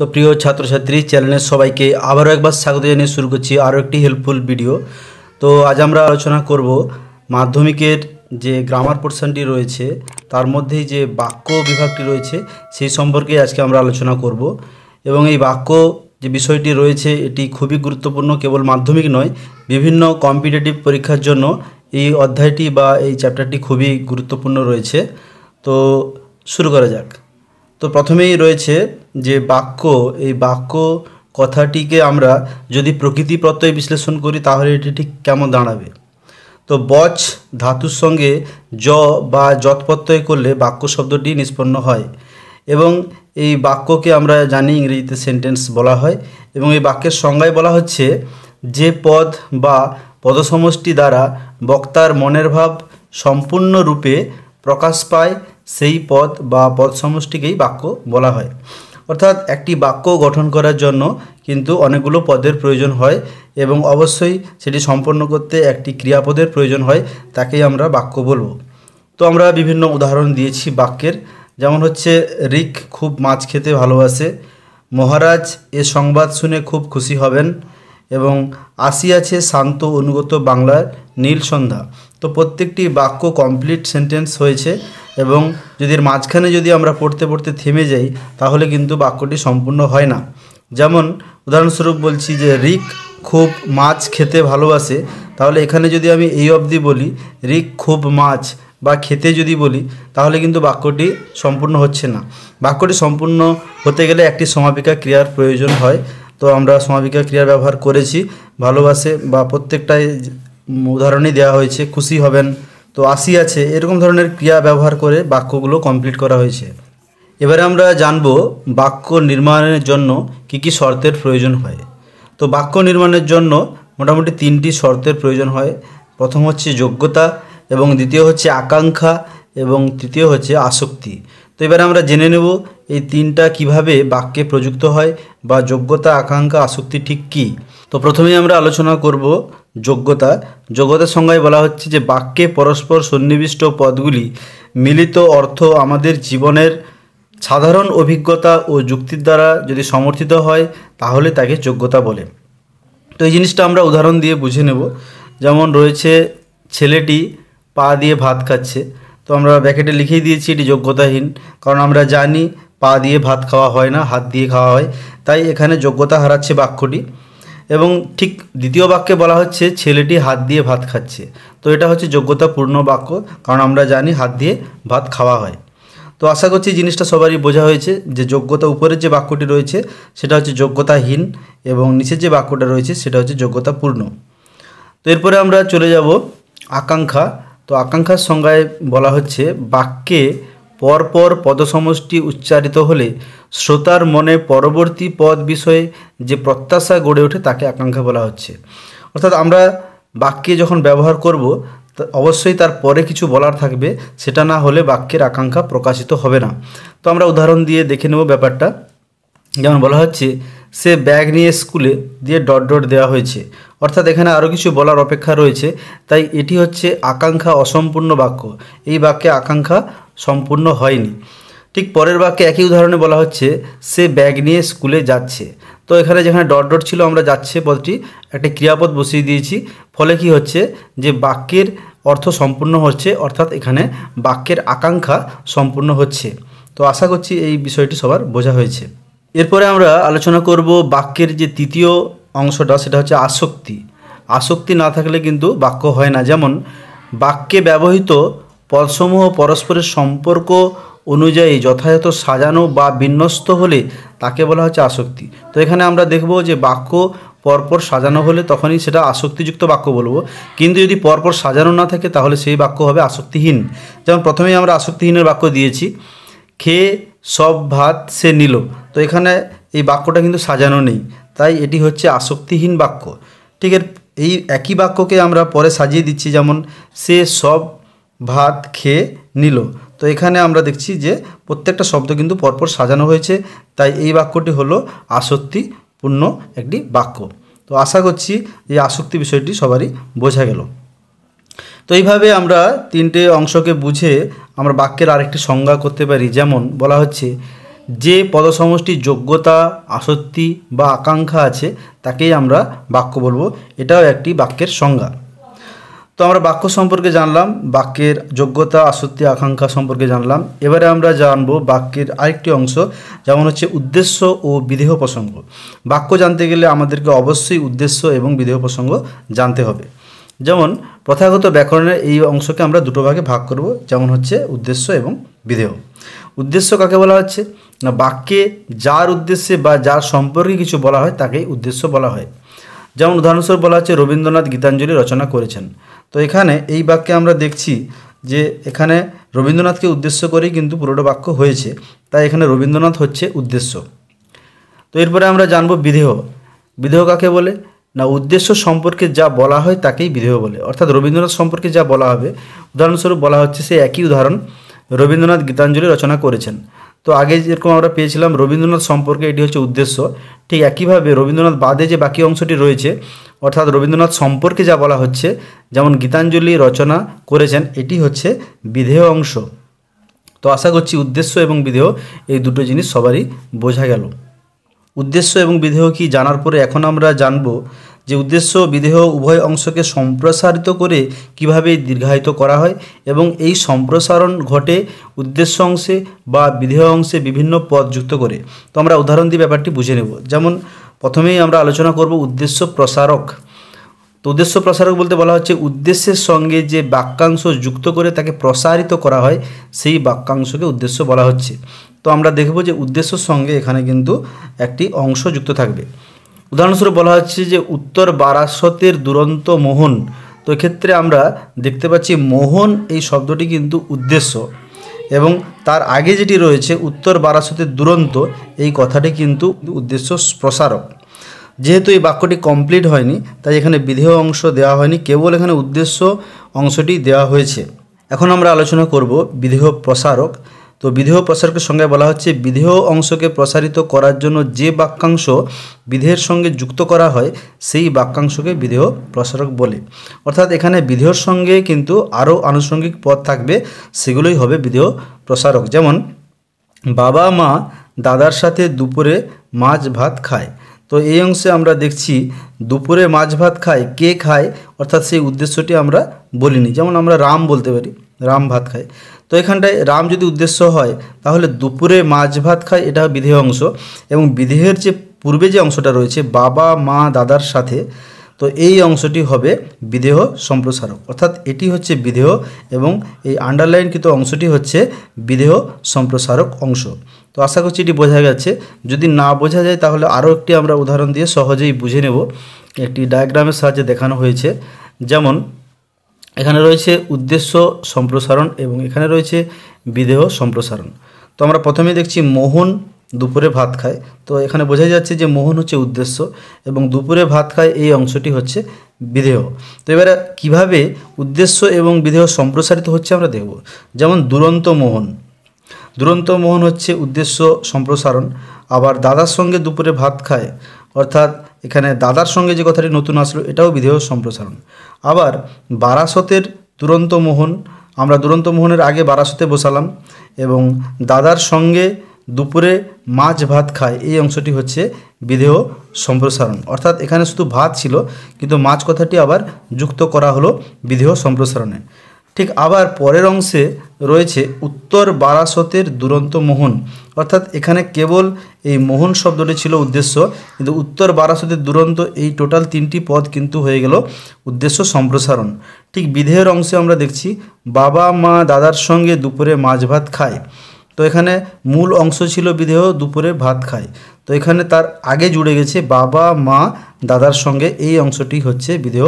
তো প্রিয় ছাত্রছাত্রী চ্যানেলের সবাইকে আবারও একবার স্বাগত জানিয়ে শুরু করছি আরও একটি হেল্পফুল ভিডিও তো আজ আমরা আলোচনা করব মাধ্যমিকের যে গ্রামার পোর্শনটি রয়েছে তার মধ্যেই যে বাক্য বিভাগটি রয়েছে সেই সম্পর্কে আজকে আমরা আলোচনা করব এবং এই বাক্য যে বিষয়টি রয়েছে এটি খুবই গুরুত্বপূর্ণ কেবল মাধ্যমিক নয় বিভিন্ন কম্পিটিটিভ পরীক্ষার জন্য এই অধ্যায়টি বা এই চ্যাপ্টারটি খুবই গুরুত্বপূর্ণ রয়েছে তো শুরু করা যাক তো প্রথমেই রয়েছে যে বাক্য এই বাক্য কথাটিকে আমরা যদি প্রকৃতি প্রত্যয় বিশ্লেষণ করি তাহলে এটি ঠিক কেমন দাঁড়াবে তো বচ ধাতুর সঙ্গে জ বা যত প্রত্যয় করলে বাক্য শব্দটি নিষ্পন্ন হয় এবং এই বাক্যকে আমরা জানি ইংরেজিতে সেন্টেন্স বলা হয় এবং এই বাক্যের সংজ্ঞায় বলা হচ্ছে যে পদ বা পদসমষ্টি দ্বারা বক্তার মনের ভাব সম্পূর্ণরূপে প্রকাশ পায় সেই পদ বা পদসমষ্টিকেই বাক্য বলা হয় অর্থাৎ একটি বাক্য গঠন করার জন্য কিন্তু অনেকগুলো পদের প্রয়োজন হয় এবং অবশ্যই সেটি সম্পন্ন করতে একটি ক্রিয়াপদের প্রয়োজন হয় তাকেই আমরা বাক্য বলবো তো আমরা বিভিন্ন উদাহরণ দিয়েছি বাক্যের যেমন হচ্ছে রিক খুব মাছ খেতে ভালোবাসে মহারাজ এ সংবাদ শুনে খুব খুশি হবেন এবং আসি আছে শান্ত অনুগত বাংলার নীল সন্ধ্যা তো প্রত্যেকটি বাক্য কমপ্লিট সেন্টেন্স হয়েছে এবং যদি এর মাঝখানে যদি আমরা পড়তে পড়তে থেমে যাই তাহলে কিন্তু বাক্যটি সম্পূর্ণ হয় না যেমন উদাহরণস্বরূপ বলছি যে রিক খুব মাছ খেতে ভালোবাসে তাহলে এখানে যদি আমি এই অবধি বলি রিক খুব মাছ বা খেতে যদি বলি তাহলে কিন্তু বাক্যটি সম্পূর্ণ হচ্ছে না বাক্যটি সম্পূর্ণ হতে গেলে একটি সমাপিকা ক্রিয়ার প্রয়োজন হয় তো আমরা সমাপিকা ক্রিয়ার ব্যবহার করেছি ভালোবাসে বা প্রত্যেকটাই উদাহরণই দেওয়া হয়েছে খুশি হবেন তো আসি আছে এরকম ধরনের ক্রিয়া ব্যবহার করে বাক্যগুলো কমপ্লিট করা হয়েছে এবারে আমরা জানব বাক্য নির্মাণের জন্য কি কি শর্তের প্রয়োজন হয় তো বাক্য নির্মাণের জন্য মোটামুটি তিনটি শর্তের প্রয়োজন হয় প্রথম হচ্ছে যোগ্যতা এবং দ্বিতীয় হচ্ছে আকাঙ্ক্ষা এবং তৃতীয় হচ্ছে আসক্তি তো এবারে আমরা জেনে নেব এই তিনটা কিভাবে বাক্যে প্রযুক্ত হয় বা যোগ্যতা আকাঙ্ক্ষা আসক্তি ঠিক কী তো প্রথমেই আমরা আলোচনা করব যোগ্যতা যোগ্যতার সংজ্ঞায় বলা হচ্ছে যে বাক্যে পরস্পর সন্নিবিষ্ট পদগুলি মিলিত অর্থ আমাদের জীবনের সাধারণ অভিজ্ঞতা ও যুক্তির দ্বারা যদি সমর্থিত হয় তাহলে তাকে যোগ্যতা বলে তো এই জিনিসটা আমরা উদাহরণ দিয়ে বুঝে নেব যেমন রয়েছে ছেলেটি পা দিয়ে ভাত খাচ্ছে তো আমরা ব্যাকেটে লিখেই দিয়েছি এটি যোগ্যতাহীন কারণ আমরা জানি পা দিয়ে ভাত খাওয়া হয় না হাত দিয়ে খাওয়া হয় তাই এখানে যোগ্যতা হারাচ্ছে বাক্যটি এবং ঠিক দ্বিতীয় বাক্যে বলা হচ্ছে ছেলেটি হাত দিয়ে ভাত খাচ্ছে তো এটা হচ্ছে যোগ্যতাপূর্ণ বাক্য কারণ আমরা জানি হাত দিয়ে ভাত খাওয়া হয় তো আশা করছি জিনিসটা সবারই বোঝা হয়েছে যে যোগ্যতা উপরের যে বাক্যটি রয়েছে সেটা হচ্ছে যোগ্যতাহীন এবং নিচের যে বাক্যটা রয়েছে সেটা হচ্ছে যোগ্যতাপূর্ণ তো এরপরে আমরা চলে যাব আকাঙ্ক্ষা তো আকাঙ্ক্ষার সংজ্ঞায় বলা হচ্ছে বাক্যে পরপর পদসমষ্টি উচ্চারিত হলে শ্রোতার মনে পরবর্তী পদ বিষয়ে যে প্রত্যাশা গড়ে ওঠে তাকে আকাঙ্ক্ষা বলা হচ্ছে অর্থাৎ আমরা বাক্যে যখন ব্যবহার করব অবশ্যই তার পরে কিছু বলার থাকবে সেটা না হলে বাক্যের আকাঙ্ক্ষা প্রকাশিত হবে না তো আমরা উদাহরণ দিয়ে দেখে নেব ব্যাপারটা যেমন বলা হচ্ছে সে ব্যাগ নিয়ে স্কুলে দিয়ে ডট ডট দেওয়া হয়েছে অর্থাৎ এখানে আরও কিছু বলার অপেক্ষা রয়েছে তাই এটি হচ্ছে আকাঙ্ক্ষা অসম্পূর্ণ বাক্য এই বাক্যে আকাঙ্ক্ষা সম্পূর্ণ হয়নি ঠিক পরের বাক্যে একই উদাহরণে বলা হচ্ছে সে ব্যাগ নিয়ে স্কুলে যাচ্ছে তো এখানে যেখানে ডট ডট ছিল আমরা যাচ্ছে পদটি একটা ক্রিয়াপদ বসিয়ে দিয়েছি ফলে কি হচ্ছে যে বাক্যের অর্থ সম্পূর্ণ হচ্ছে অর্থাৎ এখানে বাক্যের আকাঙ্ক্ষা সম্পূর্ণ হচ্ছে তো আশা করছি এই বিষয়টি সবার বোঝা হয়েছে এরপরে আমরা আলোচনা করব বাক্যের যে তৃতীয় অংশটা সেটা হচ্ছে আসক্তি আসক্তি না থাকলে কিন্তু বাক্য হয় না যেমন বাক্যে ব্যবহৃত পদসমূহ পরস্পরের সম্পর্ক অনুযায়ী যথাযথ সাজানো বা বিন্যস্ত হলে তাকে বলা হচ্ছে আসক্তি তো এখানে আমরা দেখব যে বাক্য পরপর সাজানো হলে তখনই সেটা আসক্তিযুক্ত বাক্য বলবো কিন্তু যদি পরপর সাজানো না থাকে তাহলে সেই বাক্য হবে আসক্তিহীন যেমন প্রথমেই আমরা আসক্তিহীনের বাক্য দিয়েছি খেয়ে সব ভাত সে নিল তো এখানে এই বাক্যটা কিন্তু সাজানো নেই তাই এটি হচ্ছে আসক্তিহীন বাক্য ঠিক এই একই বাক্যকে আমরা পরে সাজিয়ে দিচ্ছি যেমন সে সব ভাত খেয়ে নিল তো এখানে আমরা দেখছি যে প্রত্যেকটা শব্দ কিন্তু পরপর সাজানো হয়েছে তাই এই বাক্যটি হলো আসক্তিপূর্ণ একটি বাক্য তো আশা করছি এই আসক্তি বিষয়টি সবারই বোঝা গেল তো এইভাবে আমরা তিনটে অংশকে বুঝে আমরা বাক্যের আরেকটি সংজ্ঞা করতে পারি যেমন বলা হচ্ছে যে পদসমষ্টির যোগ্যতা আসক্তি বা আকাঙ্ক্ষা আছে তাকেই আমরা বাক্য বলবো এটাও একটি বাক্যের সংজ্ঞা তো আমরা বাক্য সম্পর্কে জানলাম বাক্যের যোগ্যতা আসক্তি আকাঙ্ক্ষা সম্পর্কে জানলাম এবারে আমরা জানবো বাক্যের আরেকটি অংশ যেমন হচ্ছে উদ্দেশ্য ও বিদেহ প্রসঙ্গ বাক্য জানতে গেলে আমাদেরকে অবশ্যই উদ্দেশ্য এবং বিদেহ প্রসঙ্গ জানতে হবে যেমন প্রথাগত ব্যাকরণের এই অংশকে আমরা দুটো ভাগে ভাগ করব যেমন হচ্ছে উদ্দেশ্য এবং বিধেয় উদ্দেশ্য কাকে বলা হচ্ছে না বাক্যে যার উদ্দেশ্যে বা যার সম্পর্কে কিছু বলা হয় তাকেই উদ্দেশ্য বলা হয় যেমন উদাহরণস্বরূপ বলা হচ্ছে রবীন্দ্রনাথ গীতাঞ্জলি রচনা করেছেন তো এখানে এই বাক্যে আমরা দেখছি যে এখানে রবীন্দ্রনাথকে উদ্দেশ্য করেই কিন্তু পুরোটা বাক্য হয়েছে তাই এখানে রবীন্দ্রনাথ হচ্ছে উদ্দেশ্য তো এরপরে আমরা জানব বিধেয় বিধেয় কাকে বলে না উদ্দেশ্য সম্পর্কে যা বলা হয় তাকেই বিধেয় বলে অর্থাৎ রবীন্দ্রনাথ সম্পর্কে যা বলা হবে উদাহরণস্বরূপ বলা হচ্ছে সে একই উদাহরণ রবীন্দ্রনাথ গীতাঞ্জলি রচনা করেছেন তো আগে যেরকম আমরা পেয়েছিলাম রবীন্দ্রনাথ সম্পর্কে এটি হচ্ছে উদ্দেশ্য ঠিক একইভাবে রবীন্দ্রনাথ বাদে যে বাকি অংশটি রয়েছে অর্থাৎ রবীন্দ্রনাথ সম্পর্কে যা বলা হচ্ছে যেমন গীতাঞ্জলি রচনা করেছেন এটি হচ্ছে বিধেয় অংশ তো আশা করছি উদ্দেশ্য এবং বিধেয় এই দুটো জিনিস সবারই বোঝা গেল উদ্দেশ্য এবং বিদেহ কি জানার পরে এখন আমরা জানব যে উদ্দেশ্য বিদেহ উভয় অংশকে সম্প্রসারিত করে কিভাবে দীর্ঘায়িত করা হয় এবং এই সম্প্রসারণ ঘটে উদ্দেশ্য অংশে বা বিধেয় অংশে বিভিন্ন পদ যুক্ত করে তো আমরা উদাহরণ দিয়ে ব্যাপারটি বুঝে নেব যেমন প্রথমেই আমরা আলোচনা করব উদ্দেশ্য প্রসারক তো উদ্দেশ্য প্রসারক বলতে বলা হচ্ছে উদ্দেশ্যের সঙ্গে যে বাক্যাংশ যুক্ত করে তাকে প্রসারিত করা হয় সেই বাক্যাংশকে উদ্দেশ্য বলা হচ্ছে তো আমরা দেখব যে উদ্দেশ্যর সঙ্গে এখানে কিন্তু একটি অংশ যুক্ত থাকবে উদাহরণস্বরূপ বলা হচ্ছে যে উত্তর বারাসতের দুরন্ত মোহন তো ক্ষেত্রে আমরা দেখতে পাচ্ছি মোহন এই শব্দটি কিন্তু উদ্দেশ্য এবং তার আগে যেটি রয়েছে উত্তর বারাসতের দুরন্ত এই কথাটি কিন্তু উদ্দেশ্য প্রসারক যেহেতু এই বাক্যটি কমপ্লিট হয়নি তাই এখানে বিধেয় অংশ দেওয়া হয়নি কেবল এখানে উদ্দেশ্য অংশটি দেওয়া হয়েছে এখন আমরা আলোচনা করব বিধেয় প্রসারক তো বিধেয় প্রসারকের সঙ্গে বলা হচ্ছে বিধেয় অংশকে প্রসারিত করার জন্য যে বাক্যাংশ বিধেয়ের সঙ্গে যুক্ত করা হয় সেই বাক্যাংশকে বিধেয় প্রসারক বলে অর্থাৎ এখানে বিধেয়র সঙ্গে কিন্তু আরও আনুষঙ্গিক পদ থাকবে সেগুলোই হবে বিধেয় প্রসারক যেমন বাবা মা দাদার সাথে দুপুরে মাছ ভাত খায় তো এই অংশে আমরা দেখছি দুপুরে মাছ ভাত খায় কে খায় অর্থাৎ সেই উদ্দেশ্যটি আমরা বলিনি যেমন আমরা রাম বলতে পারি রাম ভাত খায় তো এখানটায় রাম যদি উদ্দেশ্য হয় তাহলে দুপুরে মাছ ভাত খায় এটা বিধেয় অংশ এবং বিধেয়ের যে পূর্বে যে অংশটা রয়েছে বাবা মা দাদার সাথে তো এই অংশটি হবে বিদেহ সম্প্রসারক অর্থাৎ এটি হচ্ছে বিদেহ এবং এই আন্ডারলাইনকৃত অংশটি হচ্ছে বিদেহ সম্প্রসারক অংশ তো আশা করছি এটি বোঝা গেছে যদি না বোঝা যায় তাহলে আরও একটি আমরা উদাহরণ দিয়ে সহজেই বুঝে নেব একটি ডায়াগ্রামের সাহায্যে দেখানো হয়েছে যেমন এখানে রয়েছে উদ্দেশ্য সম্প্রসারণ এবং এখানে রয়েছে বিদেহ সম্প্রসারণ তো আমরা প্রথমে দেখছি মোহন দুপুরে ভাত খায় তো এখানে বোঝা যাচ্ছে যে মোহন হচ্ছে উদ্দেশ্য এবং দুপুরে ভাত খায় এই অংশটি হচ্ছে বিদেহ তো এবারে কীভাবে উদ্দেশ্য এবং বিদেহ সম্প্রসারিত হচ্ছে আমরা দেখব যেমন দুরন্ত মোহন দুরন্ত মোহন হচ্ছে উদ্দেশ্য সম্প্রসারণ আবার দাদার সঙ্গে দুপুরে ভাত খায় অর্থাৎ এখানে দাদার সঙ্গে যে কথাটি নতুন আসলো এটাও বিধেয় সম্প্রসারণ আবার বারাসতের দুরন্ত মোহন আমরা দুরন্ত মোহনের আগে বারাসতে বসালাম এবং দাদার সঙ্গে দুপুরে মাছ ভাত খায় এই অংশটি হচ্ছে বিধেয় সম্প্রসারণ অর্থাৎ এখানে শুধু ভাত ছিল কিন্তু মাছ কথাটি আবার যুক্ত করা হলো বিধেয় সম্প্রসারণে ঠিক আবার পরের অংশে রয়েছে উত্তর বারাসতের দুরন্ত মোহন অর্থাৎ এখানে কেবল এই মোহন শব্দটি ছিল উদ্দেশ্য কিন্তু উত্তর বারাসতের দুরন্ত এই টোটাল তিনটি পদ কিন্তু হয়ে গেল উদ্দেশ্য সম্প্রসারণ ঠিক বিধেয়ের অংশে আমরা দেখছি বাবা মা দাদার সঙ্গে দুপুরে মাছ ভাত খায় তো এখানে মূল অংশ ছিল বিধেয় দুপুরে ভাত খায় তো এখানে তার আগে জুড়ে গেছে বাবা মা দাদার সঙ্গে এই অংশটি হচ্ছে বিদেহ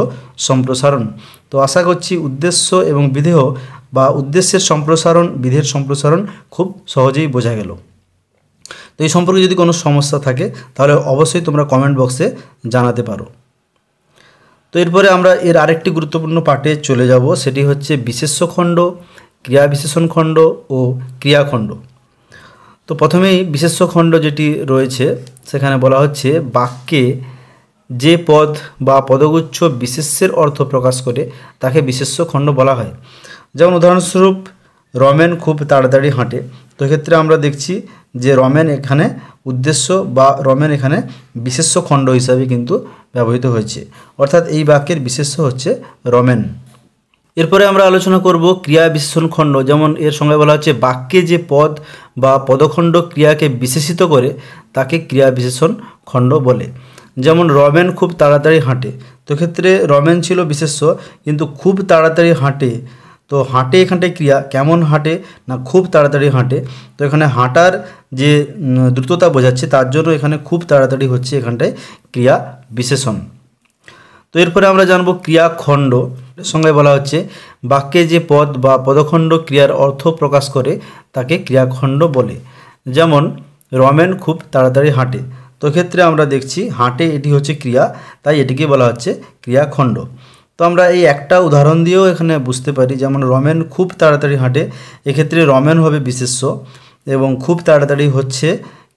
সম্প্রসারণ তো আশা করছি উদ্দেশ্য এবং বিদেহ বা উদ্দেশ্যের সম্প্রসারণ বিধের সম্প্রসারণ খুব সহজেই বোঝা গেল তো এই সম্পর্কে যদি কোনো সমস্যা থাকে তাহলে অবশ্যই তোমরা কমেন্ট বক্সে জানাতে পারো তো এরপরে আমরা এর আরেকটি গুরুত্বপূর্ণ পার্টে চলে যাব সেটি হচ্ছে বিশেষ খণ্ড ক্রিয়া বিশেষণ খণ্ড ও ক্রিয়াখণ্ড তো প্রথমেই বিশেষ খণ্ড যেটি রয়েছে সেখানে বলা হচ্ছে বাক্যে যে পদ বা পদগুচ্ছ বিশেষ্যের অর্থ প্রকাশ করে তাকে বিশেষ্য খণ্ড বলা হয় যেমন উদাহরণস্বরূপ রমেন খুব তাড়াতাড়ি হাঁটে তো ক্ষেত্রে আমরা দেখছি যে রমেন এখানে উদ্দেশ্য বা রমেন এখানে বিশেষ্য খণ্ড হিসাবে কিন্তু ব্যবহৃত হয়েছে অর্থাৎ এই বাক্যের বিশেষ্য হচ্ছে রমেন এরপরে আমরা আলোচনা করব ক্রিয়া বিশেষণ খণ্ড যেমন এর সঙ্গে বলা হচ্ছে বাক্যে যে পদ বা পদখণ্ড ক্রিয়াকে বিশেষিত করে তাকে ক্রিয়া বিশেষণ খণ্ড বলে যেমন রমেন খুব তাড়াতাড়ি হাঁটে তো ক্ষেত্রে রমেন ছিল বিশেষ্য কিন্তু খুব তাড়াতাড়ি হাঁটে তো হাঁটে এখানটায় ক্রিয়া কেমন হাঁটে না খুব তাড়াতাড়ি হাঁটে তো এখানে হাঁটার যে দ্রুততা বোঝাচ্ছে তার জন্য এখানে খুব তাড়াতাড়ি হচ্ছে এখানটায় ক্রিয়া বিশেষণ তো এরপরে আমরা জানবো ক্রিয়াখণ্ড সঙ্গে বলা হচ্ছে বাক্যে যে পদ বা পদখণ্ড ক্রিয়ার অর্থ প্রকাশ করে তাকে ক্রিয়াখণ্ড বলে যেমন রমেন খুব তাড়াতাড়ি হাঁটে তো ক্ষেত্রে আমরা দেখছি হাঁটে এটি হচ্ছে ক্রিয়া তাই এটিকে বলা হচ্ছে ক্রিয়াখণ্ড তো আমরা এই একটা উদাহরণ দিয়েও এখানে বুঝতে পারি যেমন রমেন খুব তাড়াতাড়ি হাঁটে এক্ষেত্রে রমেন হবে বিশেষ্য এবং খুব তাড়াতাড়ি হচ্ছে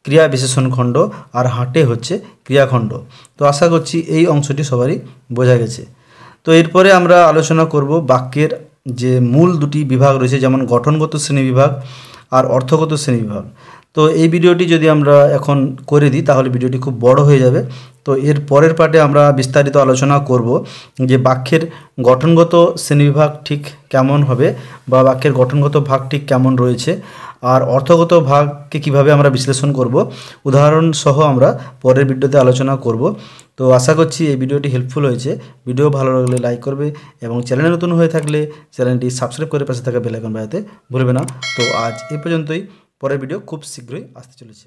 ক্রিয়া বিশেষণ খণ্ড আর হাঁটে হচ্ছে ক্রিয়াখণ্ড তো আশা করছি এই অংশটি সবারই বোঝা গেছে তো এরপরে আমরা আলোচনা করব বাক্যের যে মূল দুটি বিভাগ রয়েছে যেমন গঠনগত শ্রেণী বিভাগ আর অর্থগত শ্রেণী বিভাগ তো এই ভিডিওটি যদি আমরা এখন করে দিই তাহলে ভিডিওটি খুব বড় হয়ে যাবে তো এর পরের পার্টে আমরা বিস্তারিত আলোচনা করব যে বাক্যের গঠনগত শ্রেণীবিভাগ ঠিক কেমন হবে বা বাক্যের গঠনগত ভাগ ঠিক কেমন রয়েছে আর অর্থগত ভাগকে কিভাবে আমরা বিশ্লেষণ করব উদাহরণ সহ আমরা পরের ভিডিওতে আলোচনা করব তো আশা করছি এই ভিডিওটি হেল্পফুল হয়েছে ভিডিও ভালো লাগলে লাইক করবে এবং চ্যানেলে নতুন হয়ে থাকলে চ্যানেলটি সাবস্ক্রাইব করে পাশে থাকা বেলাইকন বাড়াতে ভুলবে না তো আজ এ পর্যন্তই পরের ভিডিও খুব শীঘ্রই আসতে চলেছে